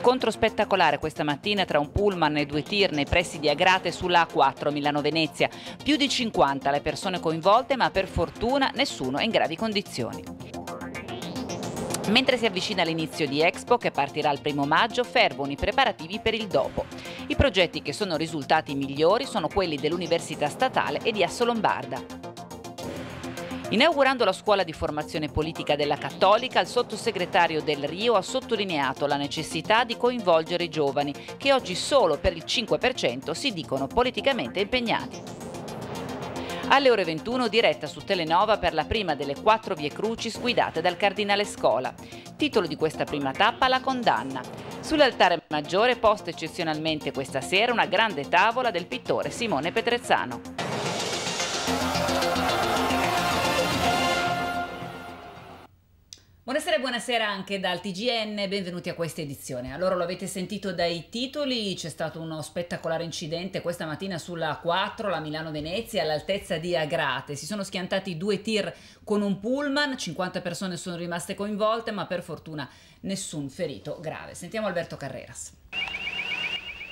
Scontro spettacolare questa mattina tra un pullman e due tir nei pressi di Agrate sulla A4 Milano-Venezia. Più di 50 le persone coinvolte, ma per fortuna nessuno è in gravi condizioni. Mentre si avvicina l'inizio di Expo, che partirà il primo maggio, fervono i preparativi per il dopo. I progetti che sono risultati migliori sono quelli dell'Università Statale e di Assolombarda. Inaugurando la scuola di formazione politica della Cattolica, il sottosegretario Del Rio ha sottolineato la necessità di coinvolgere i giovani, che oggi solo per il 5% si dicono politicamente impegnati. Alle ore 21 diretta su Telenova per la prima delle quattro vie crucis guidate dal Cardinale Scola. Titolo di questa prima tappa La condanna. Sull'altare maggiore posta eccezionalmente questa sera una grande tavola del pittore Simone Petrezzano. Buonasera e buonasera anche dal TGN, benvenuti a questa edizione. Allora lo avete sentito dai titoli, c'è stato uno spettacolare incidente questa mattina sulla 4, la Milano-Venezia, all'altezza di Agrate. Si sono schiantati due tir con un pullman, 50 persone sono rimaste coinvolte, ma per fortuna nessun ferito grave. Sentiamo Alberto Carreras.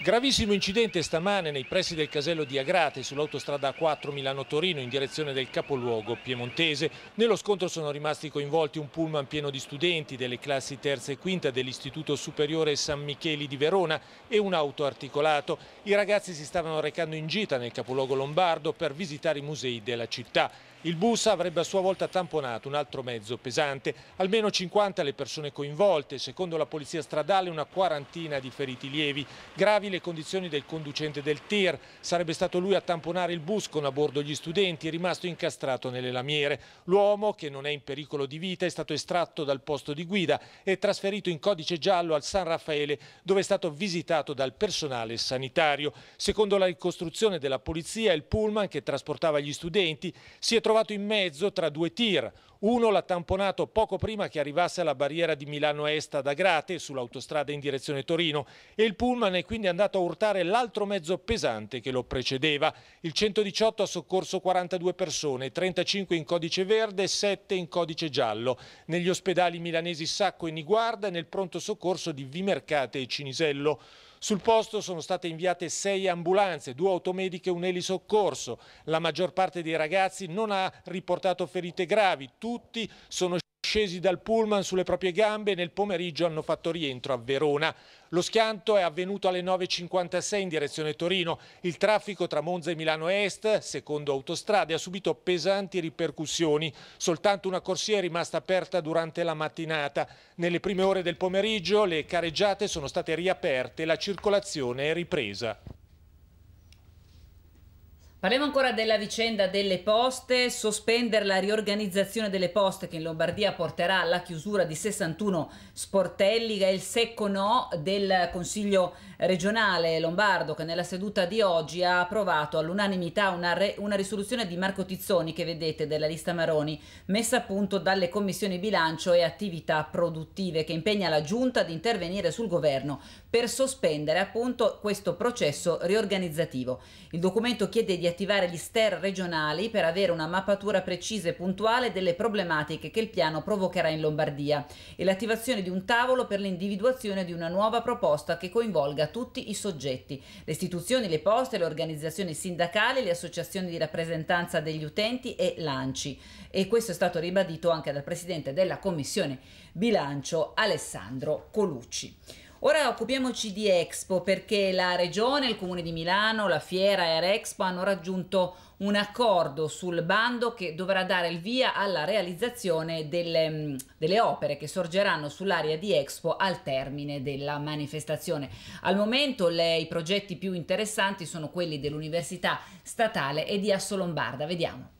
Gravissimo incidente stamane nei pressi del casello di Agrate sull'autostrada 4 Milano-Torino in direzione del capoluogo piemontese. Nello scontro sono rimasti coinvolti un pullman pieno di studenti delle classi terza e quinta dell'Istituto Superiore San Micheli di Verona e un auto articolato. I ragazzi si stavano recando in gita nel capoluogo lombardo per visitare i musei della città. Il bus avrebbe a sua volta tamponato un altro mezzo pesante, almeno 50 le persone coinvolte, secondo la polizia stradale una quarantina di feriti lievi, gravi le condizioni del conducente del TIR, sarebbe stato lui a tamponare il bus con a bordo gli studenti, rimasto incastrato nelle lamiere. L'uomo, che non è in pericolo di vita, è stato estratto dal posto di guida e trasferito in codice giallo al San Raffaele, dove è stato visitato dal personale sanitario. Secondo la ricostruzione della polizia, il pullman che trasportava gli studenti si è trovato in mezzo tra due tir. Uno l'ha tamponato poco prima che arrivasse alla barriera di Milano Est ad Agrate sull'autostrada in direzione Torino e il pullman è quindi andato a urtare l'altro mezzo pesante che lo precedeva. Il 118 ha soccorso 42 persone, 35 in codice verde e 7 in codice giallo. Negli ospedali milanesi Sacco e Niguarda e nel pronto soccorso di Vimercate e Cinisello. Sul posto sono state inviate sei ambulanze, due automediche e un elisoccorso. La maggior parte dei ragazzi non ha riportato ferite gravi, tutti sono Scesi dal pullman sulle proprie gambe, nel pomeriggio hanno fatto rientro a Verona. Lo schianto è avvenuto alle 9.56 in direzione Torino. Il traffico tra Monza e Milano Est, secondo autostrade, ha subito pesanti ripercussioni. Soltanto una corsia è rimasta aperta durante la mattinata. Nelle prime ore del pomeriggio le careggiate sono state riaperte e la circolazione è ripresa. Parliamo ancora della vicenda delle poste, sospendere la riorganizzazione delle poste che in Lombardia porterà alla chiusura di 61 sportelli è il secco no del Consiglio regionale lombardo che nella seduta di oggi ha approvato all'unanimità una, una, risoluzione di Marco Tizzoni che vedete della lista Maroni messa a punto dalle commissioni bilancio e attività produttive che impegna la Giunta ad intervenire sul governo per sospendere appunto questo processo riorganizzativo. Il documento chiede di attivare gli STER regionali per avere una mappatura precisa e puntuale delle problematiche che il piano provocherà in Lombardia e l'attivazione di un tavolo per l'individuazione di una nuova proposta che coinvolga tutti i soggetti, le istituzioni, le poste, le organizzazioni sindacali, le associazioni di rappresentanza degli utenti e l'ANCI. E questo è stato ribadito anche dal Presidente della Commissione Bilancio Alessandro Colucci. Ora occupiamoci di Expo perché la Regione, il Comune di Milano, la Fiera e Aerexpo hanno raggiunto un accordo sul bando che dovrà dare il via alla realizzazione delle, mm, delle, opere che sorgeranno sull'area di Expo al termine della manifestazione. Al momento le, i progetti più interessanti sono quelli dell'Università Statale e di Assolombarda. Vediamo.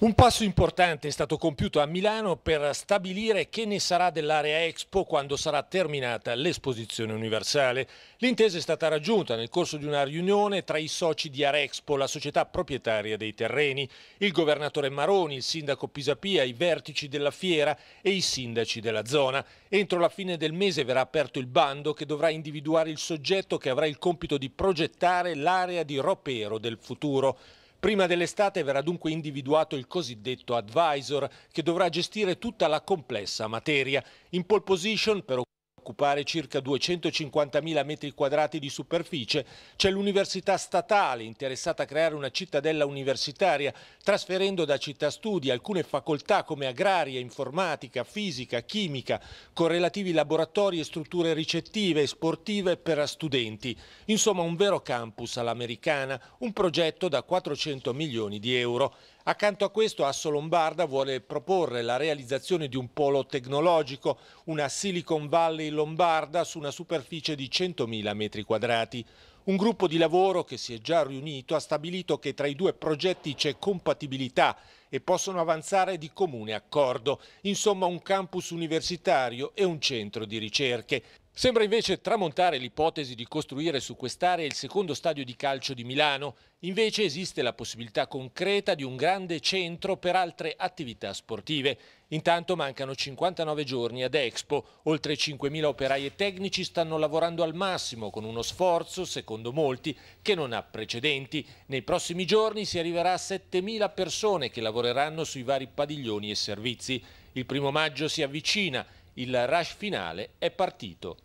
Un passo importante è stato compiuto a Milano per stabilire che ne sarà dell'area Expo quando sarà terminata l'esposizione universale. L'intesa è stata raggiunta nel corso di una riunione tra i soci di Arexpo, la società proprietaria dei terreni, il governatore Maroni, il sindaco Pisapia, i vertici della fiera e i sindaci della zona. Entro la fine del mese verrà aperto il bando che dovrà individuare il soggetto che avrà il compito di progettare l'area di ropero del futuro. Prima dell'estate verrà dunque individuato il cosiddetto advisor che dovrà gestire tutta la complessa materia. In pole position però occupare circa 250.000 metri quadrati di superficie, c'è l'università statale interessata a creare una cittadella universitaria, trasferendo da città studi alcune facoltà come agraria, informatica, fisica, chimica, con relativi laboratori e strutture ricettive e sportive per studenti. Insomma un vero campus all'americana, un progetto da 400 milioni di euro. Accanto a questo Asso Lombarda vuole proporre la realizzazione di un polo tecnologico, una Silicon Valley Lombarda su una superficie di 100.000 metri quadrati. Un gruppo di lavoro che si è già riunito ha stabilito che tra i due progetti c'è compatibilità e possono avanzare di comune accordo. Insomma un campus universitario e un centro di ricerche. Sembra invece tramontare l'ipotesi di costruire su quest'area il secondo stadio di calcio di Milano. Invece esiste la possibilità concreta di un grande centro per altre attività sportive. Intanto mancano 59 giorni ad Expo. Oltre 5.000 operai e tecnici stanno lavorando al massimo con uno sforzo, secondo molti, che non ha precedenti. Nei prossimi giorni si arriverà a 7.000 persone che lavoreranno sui vari padiglioni e servizi. Il primo maggio si avvicina. Il rush finale è partito.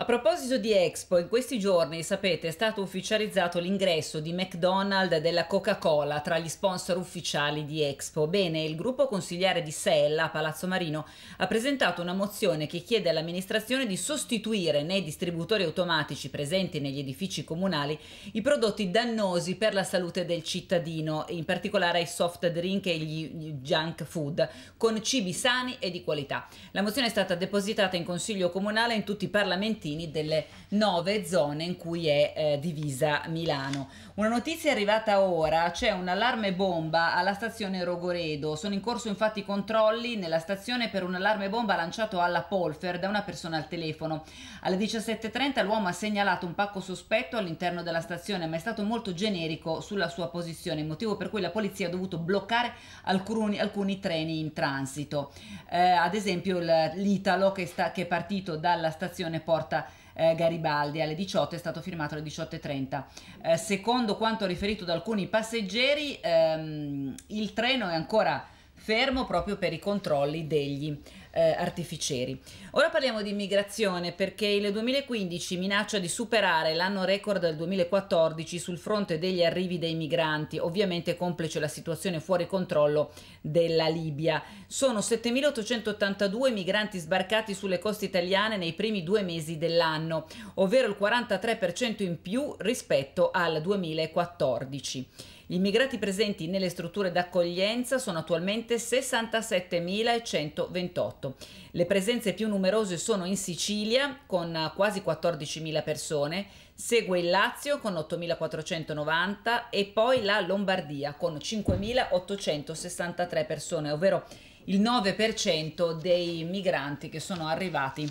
A proposito di Expo, in questi giorni, sapete, è stato ufficializzato l'ingresso di McDonald's e della Coca-Cola tra gli sponsor ufficiali di Expo. Bene, il gruppo consigliare di Sella a Palazzo Marino ha presentato una mozione che chiede all'amministrazione di sostituire nei distributori automatici presenti negli edifici comunali i prodotti dannosi per la salute del cittadino, in particolare i soft drink e gli junk food, con cibi sani e di qualità. La mozione è stata depositata in Consiglio Comunale in tutti i parlamenti bollettini delle nove zone in cui è eh, divisa Milano. Una notizia è arrivata ora, c'è un allarme bomba alla stazione Rogoredo, sono in corso infatti controlli nella stazione per un allarme bomba lanciato alla Polfer da una persona al telefono. Alle 17.30 l'uomo ha segnalato un pacco sospetto all'interno della stazione ma è stato molto generico sulla sua posizione, motivo per cui la polizia ha dovuto bloccare alcuni, alcuni treni in transito. Eh, ad esempio l'Italo che, che, è partito dalla stazione Porta Piazza eh, Garibaldi alle 18, è stato firmato alle 18.30. Eh, secondo quanto riferito da alcuni passeggeri, ehm, il treno è ancora fermo proprio per i controlli degli eh, artificieri. Ora parliamo di immigrazione perché il 2015 minaccia di superare l'anno record del 2014 sul fronte degli arrivi dei migranti, ovviamente complice la situazione fuori controllo della Libia. Sono 7.882 migranti sbarcati sulle coste italiane nei primi due mesi dell'anno, ovvero il 43% in più rispetto al 2014. Gli immigrati presenti nelle strutture d'accoglienza sono attualmente 67.128. Le presenze più numerose sono in Sicilia con quasi 14.000 persone, segue il Lazio con 8.490 e poi la Lombardia con 5.863 persone, ovvero il 9% dei migranti che sono arrivati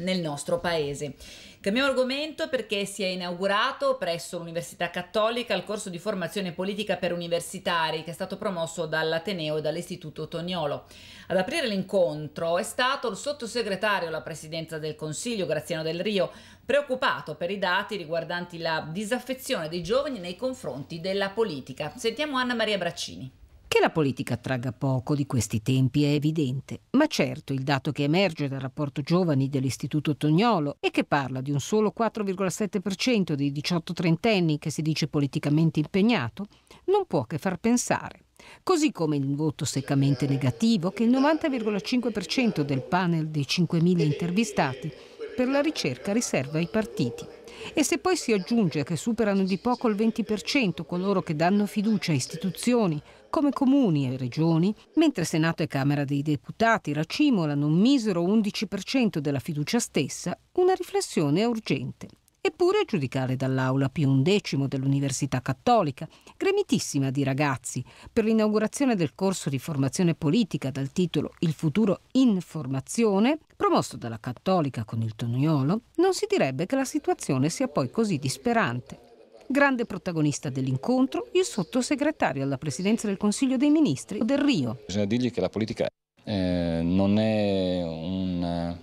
nel nostro paese. Cambiamo argomento perché si è inaugurato presso l'Università Cattolica il corso di formazione politica per universitari che è stato promosso dall'Ateneo e dall'Istituto Toniolo. Ad aprire l'incontro è stato il sottosegretario alla Presidenza del Consiglio, Graziano Del Rio, preoccupato per i dati riguardanti la disaffezione dei giovani nei confronti della politica. Sentiamo Anna Maria Braccini la politica tragga poco di questi tempi è evidente, ma certo il dato che emerge dal rapporto giovani dell'Istituto Tognolo e che parla di un solo 4,7% dei 18-trentenni che si dice politicamente impegnato, non può che far pensare. Così come il voto seccamente negativo che il 90,5% del panel dei 5.000 intervistati per la ricerca riserva ai partiti. E se poi si aggiunge che superano di poco il 20% coloro che danno fiducia a istituzioni, come comuni e regioni, mentre Senato e Camera dei Deputati racimolano un misero 11% della fiducia stessa, una riflessione è urgente. Eppure, a giudicare dall'aula più un decimo dell'Università Cattolica, gremitissima di ragazzi, per l'inaugurazione del corso di formazione politica dal titolo Il futuro in formazione, promosso dalla Cattolica con il Toniolo, non si direbbe che la situazione sia poi così disperante. Grande protagonista dell'incontro, il sottosegretario alla Presidenza del Consiglio dei Ministri del Rio. Bisogna dirgli che la politica eh, non è eh,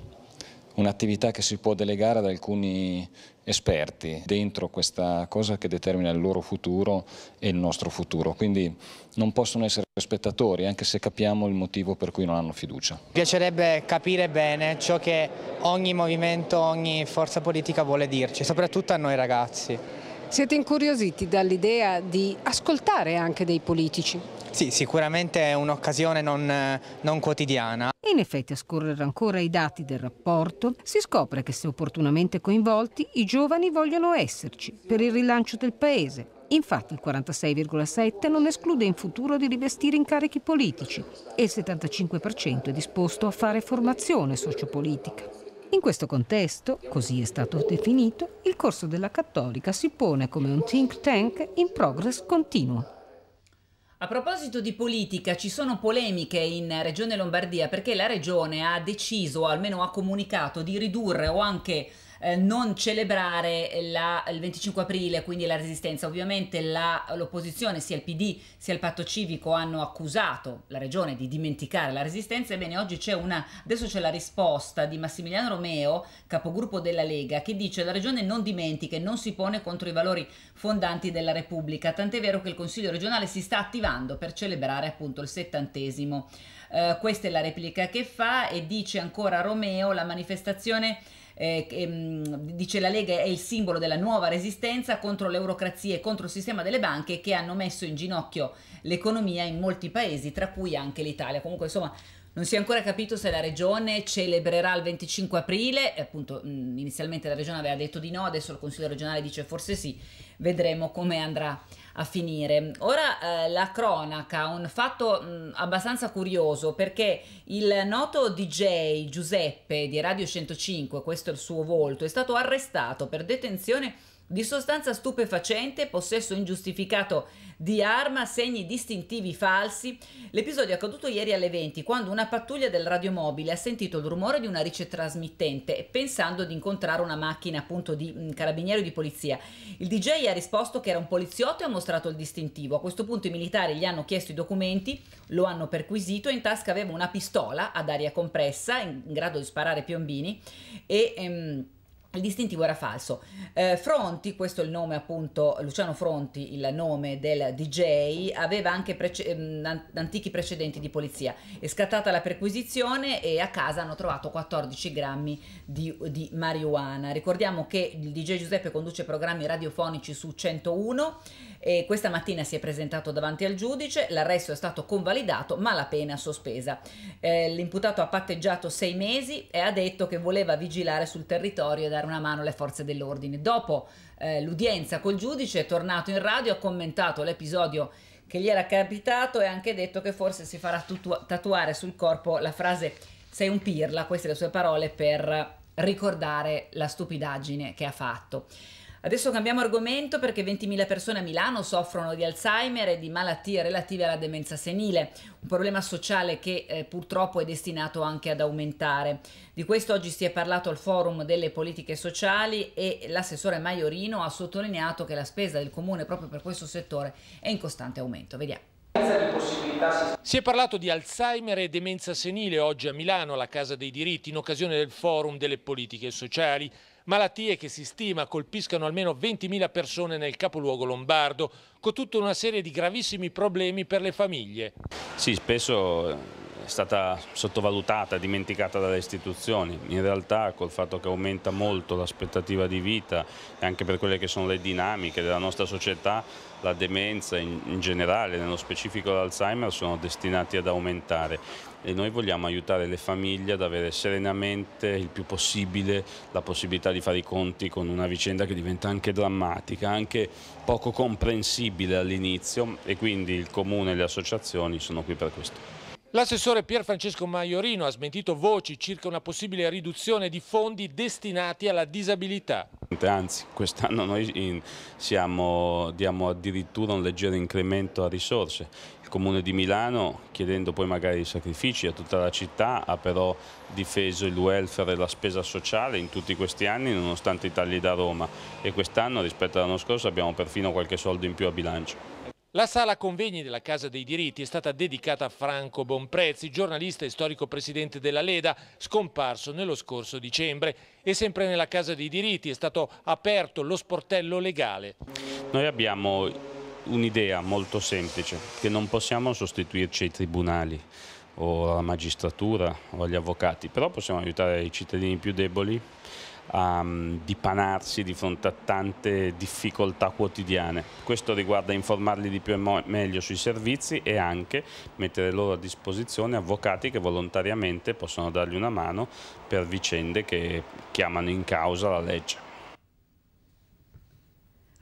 un'attività un che si può delegare ad alcuni esperti dentro questa cosa che determina il loro futuro e il nostro futuro. Quindi non possono essere spettatori, anche se capiamo il motivo per cui non hanno fiducia. Mi piacerebbe capire bene ciò che ogni movimento, ogni forza politica vuole dirci, soprattutto a noi ragazzi. Siete incuriositi dall'idea di ascoltare anche dei politici? Sì, sicuramente è un'occasione non, non quotidiana. In effetti, a scorrere ancora i dati del rapporto, si scopre che se opportunamente coinvolti, i giovani vogliono esserci per il rilancio del Paese. Infatti il 46,7 non esclude in futuro di rivestire incarichi politici e il 75% è disposto a fare formazione sociopolitica. In questo contesto, così è stato definito, il corso della Cattolica si pone come un think tank in progress continuo. A proposito di politica, ci sono polemiche in Regione Lombardia perché la Regione ha deciso, o almeno ha comunicato, di ridurre o anche eh, non celebrare la, il 25 aprile, quindi la resistenza. Ovviamente la, l'opposizione, sia il PD sia il patto civico, hanno accusato la regione di dimenticare la resistenza. Ebbene, oggi c'è una, adesso c'è la risposta di Massimiliano Romeo, capogruppo della Lega, che dice la regione non dimentica e non si pone contro i valori fondanti della Repubblica. Tant'è vero che il Consiglio regionale si sta attivando per celebrare appunto il settantesimo. Eh, questa è la replica che fa e dice ancora Romeo la manifestazione eh, che, mm, dice la Lega, è il simbolo della nuova resistenza contro l'eurocrazia e contro il sistema delle banche che hanno messo in ginocchio l'economia in molti paesi, tra cui anche l'Italia. Comunque, insomma, non si è ancora capito se la regione celebrerà il 25 aprile, appunto mm, inizialmente la regione aveva detto di no, adesso il Consiglio regionale dice forse sì, vedremo come andrà a finire. Ora eh, la cronaca, un fatto mh, abbastanza curioso perché il noto DJ Giuseppe di Radio 105, questo è il suo volto, è stato arrestato per detenzione di sostanza stupefacente, possesso ingiustificato di arma, segni distintivi falsi. L'episodio è accaduto ieri alle 20 quando una pattuglia del radiomobile ha sentito il rumore di una ricetrasmittente pensando di incontrare una macchina appunto di mm, carabinieri o di polizia. Il DJ ha risposto che era un poliziotto e ha mostrato il distintivo. A questo punto i militari gli hanno chiesto i documenti, lo hanno perquisito e in tasca aveva una pistola ad aria compressa in grado di sparare piombini e... Ehm, il distintivo era falso. Eh, Fronti, questo è il nome appunto, Luciano Fronti, il nome del DJ, aveva anche prece ehm, antichi precedenti di polizia. È scattata la perquisizione e a casa hanno trovato 14 grammi di, di marijuana. Ricordiamo che il DJ Giuseppe conduce programmi radiofonici su 101 e questa mattina si è presentato davanti al giudice, l'arresto è stato convalidato ma la pena sospesa. Eh, l'imputato ha patteggiato sei mesi e ha detto che voleva vigilare sul territorio e dare una mano le forze dell'ordine. Dopo eh, l'udienza col giudice è tornato in radio, ha commentato l'episodio che gli era capitato e ha anche detto che forse si farà tatuare sul corpo la frase sei un pirla, queste le sue parole per ricordare la stupidaggine che ha fatto. Adesso cambiamo argomento perché 20.000 persone a Milano soffrono di Alzheimer e di malattie relative alla demenza senile, un problema sociale che eh, purtroppo è destinato anche ad aumentare. Di questo oggi si è parlato al forum delle politiche sociali e l'assessore Maiorino ha sottolineato che la spesa del comune proprio per questo settore è in costante aumento. Vediamo. Si è parlato di Alzheimer e demenza senile oggi a Milano alla Casa dei diritti in occasione del forum delle politiche sociali malattie che si stima colpiscano almeno 20.000 persone nel capoluogo lombardo, con tutta una serie di gravissimi problemi per le famiglie. Sì, spesso è stata sottovalutata, dimenticata dalle istituzioni. In realtà col fatto che aumenta molto l'aspettativa di vita e anche per quelle che sono le dinamiche della nostra società, la demenza in, in generale, nello specifico l'Alzheimer, sono destinati ad aumentare e noi vogliamo aiutare le famiglie ad avere serenamente il più possibile la possibilità di fare i conti con una vicenda che diventa anche drammatica, anche poco comprensibile all'inizio e quindi il comune e le associazioni sono qui per questo. L'assessore Pier Francesco Maiorino ha smentito voci circa una possibile riduzione di fondi destinati alla disabilità. Anzi, quest'anno noi siamo, diamo addirittura un leggero incremento a risorse. Il Comune di Milano, chiedendo poi magari sacrifici a tutta la città, ha però difeso il welfare e la spesa sociale in tutti questi anni, nonostante i tagli da Roma. E quest'anno rispetto all'anno scorso abbiamo perfino qualche soldo in più a bilancio. La sala convegni della Casa dei diritti è stata dedicata a Franco Bonprezzi, giornalista e storico presidente della Leda, scomparso nello scorso dicembre. E sempre nella Casa dei diritti è stato aperto lo sportello legale. Noi abbiamo un'idea molto semplice, che non possiamo sostituirci ai tribunali o alla magistratura o agli avvocati, però possiamo aiutare i cittadini più deboli a ehm, dipanarsi di fronte a tante difficoltà quotidiane. Questo riguarda informarli di più e meglio sui servizi e anche mettere loro a disposizione avvocati che volontariamente possono dargli una mano per vicende che chiamano in causa la legge.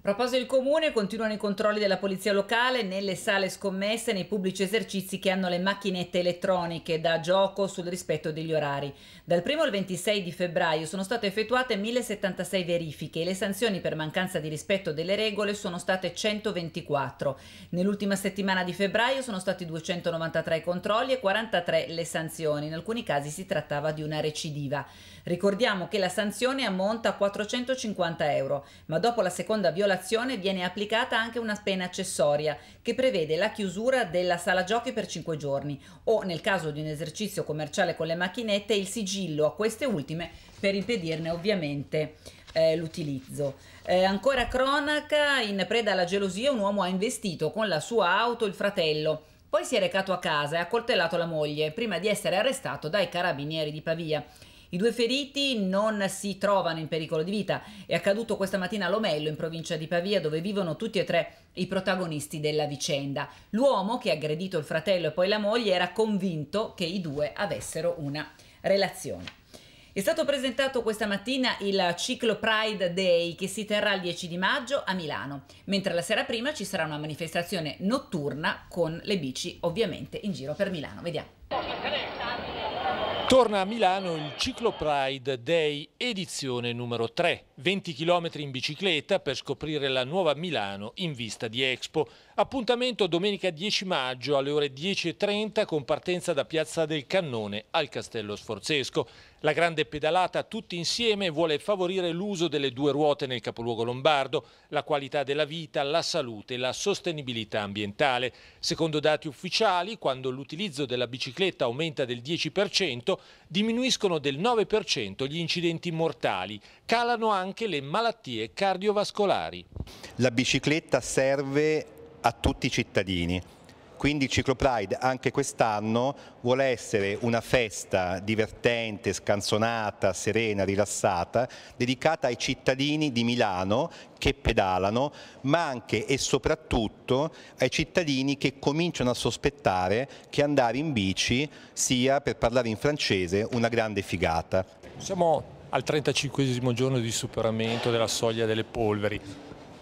A proposito del comune, continuano i controlli della polizia locale nelle sale scommesse e nei pubblici esercizi che hanno le macchinette elettroniche da gioco sul rispetto degli orari. Dal 1 al 26 di febbraio sono state effettuate 1076 verifiche e le sanzioni per mancanza di rispetto delle regole sono state 124. Nell'ultima settimana di febbraio sono stati 293 i controlli e 43 le sanzioni. In alcuni casi si trattava di una recidiva. Ricordiamo che la sanzione ammonta a 450 euro, ma dopo la seconda violazione violazione viene applicata anche una pena accessoria che prevede la chiusura della sala giochi per 5 giorni o nel caso di un esercizio commerciale con le macchinette il sigillo a queste ultime per impedirne ovviamente eh, l'utilizzo. Eh, ancora cronaca, in preda alla gelosia un uomo ha investito con la sua auto il fratello poi si è recato a casa e ha coltellato la moglie prima di essere arrestato dai carabinieri di Pavia. I due feriti non si trovano in pericolo di vita. È accaduto questa mattina a Lomello, in provincia di Pavia, dove vivono tutti e tre i protagonisti della vicenda. L'uomo che ha aggredito il fratello e poi la moglie era convinto che i due avessero una relazione. È stato presentato questa mattina il ciclo Pride Day che si terrà il 10 di maggio a Milano, mentre la sera prima ci sarà una manifestazione notturna con le bici ovviamente in giro per Milano. Vediamo. Torna a Milano il Ciclo Pride Day edizione numero 3. 20 km in bicicletta per scoprire la nuova Milano in vista di Expo. Appuntamento domenica 10 maggio alle ore 10.30 con partenza da Piazza del Cannone al Castello Sforzesco. La grande pedalata tutti insieme vuole favorire l'uso delle due ruote nel capoluogo lombardo, la qualità della vita, la salute e la sostenibilità ambientale. Secondo dati ufficiali, quando l'utilizzo della bicicletta aumenta del 10%, diminuiscono del 9% gli incidenti mortali, calano anche le malattie cardiovascolari. La bicicletta serve a tutti i cittadini. Quindi il Ciclo Pride anche quest'anno vuole essere una festa divertente, scansonata, serena, rilassata, dedicata ai cittadini di Milano che pedalano, ma anche e soprattutto ai cittadini che cominciano a sospettare che andare in bici sia, per parlare in francese, una grande figata. Siamo al 35 giorno di superamento della soglia delle polveri.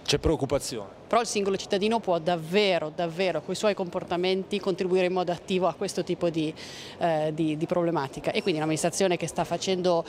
C'è preoccupazione? però il singolo cittadino può davvero, davvero con i suoi comportamenti contribuire in modo attivo a questo tipo di, eh, di, di problematica e quindi un'amministrazione che sta facendo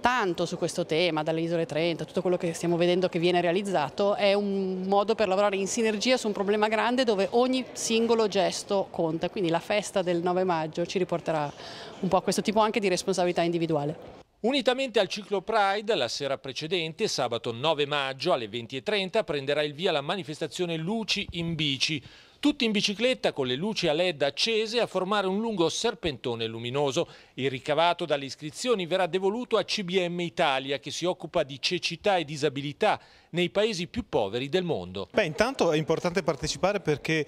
tanto su questo tema, dalle isole 30, tutto quello che stiamo vedendo che viene realizzato, è un modo per lavorare in sinergia su un problema grande dove ogni singolo gesto conta, quindi la festa del 9 maggio ci riporterà un po' a questo tipo anche di responsabilità individuale. Unitamente al ciclo Pride, la sera precedente, sabato 9 maggio alle 20.30, prenderà il via la manifestazione Luci in bici, tutti in bicicletta con le luci a LED accese a formare un lungo serpentone luminoso. Il ricavato dalle iscrizioni verrà devoluto a CBM Italia che si occupa di cecità e disabilità nei paesi più poveri del mondo. Beh, intanto è importante partecipare perché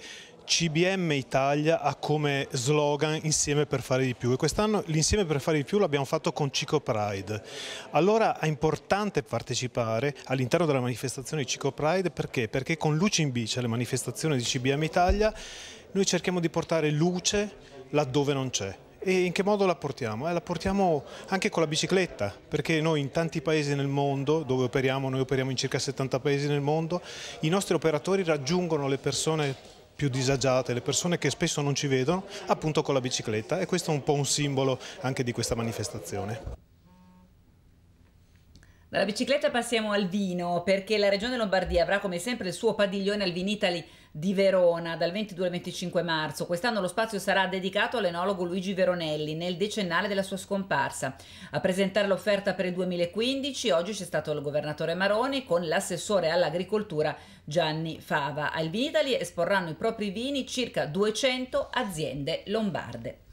CBM Italia ha come slogan insieme per fare di più e quest'anno l'insieme per fare di più l'abbiamo fatto con Cico Pride. Allora è importante partecipare all'interno della manifestazione di Cico Pride perché? Perché con Luce in Bici, cioè la manifestazione di CBM Italia, noi cerchiamo di portare luce laddove non c'è. E in che modo la portiamo? Eh, la portiamo anche con la bicicletta, perché noi in tanti paesi nel mondo, dove operiamo, noi operiamo in circa 70 paesi nel mondo, i nostri operatori raggiungono le persone più disagiate, le persone che spesso non ci vedono, appunto con la bicicletta e questo è un po' un simbolo anche di questa manifestazione. Dalla bicicletta passiamo al vino perché la Regione Lombardia avrà come sempre il suo padiglione al Vinitali di Verona dal 22 al 25 marzo. Quest'anno lo spazio sarà dedicato all'enologo Luigi Veronelli nel decennale della sua scomparsa. A presentare l'offerta per il 2015 oggi c'è stato il governatore Maroni con l'assessore all'agricoltura Gianni Fava. Al Vinitali esporranno i propri vini circa 200 aziende lombarde.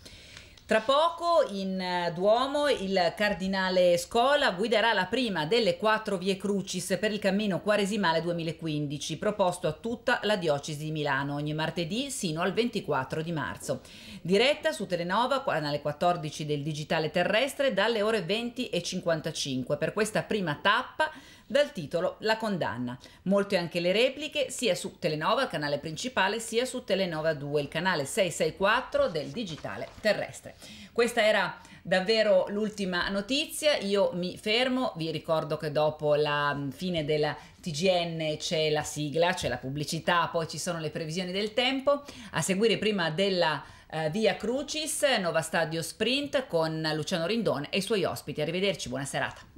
Tra poco in eh, Duomo il cardinale Scola guiderà la prima delle quattro vie crucis per il cammino quaresimale 2015 proposto a tutta la diocesi di Milano ogni martedì sino al 24 di marzo. Diretta su Telenova, canale 14 del digitale terrestre dalle ore 20.55. Per questa prima tappa dal titolo La condanna. Molte anche le repliche sia su Telenova, il canale principale, sia su Telenova 2, il canale 664 del digitale terrestre. Questa era davvero l'ultima notizia, io mi fermo, vi ricordo che dopo la mm, fine della TGN c'è la sigla, c'è la pubblicità, poi ci sono le previsioni del tempo, a seguire prima della eh, Via Crucis, Nova Stadio Sprint con Luciano Rindone e i suoi ospiti. Arrivederci, buona serata.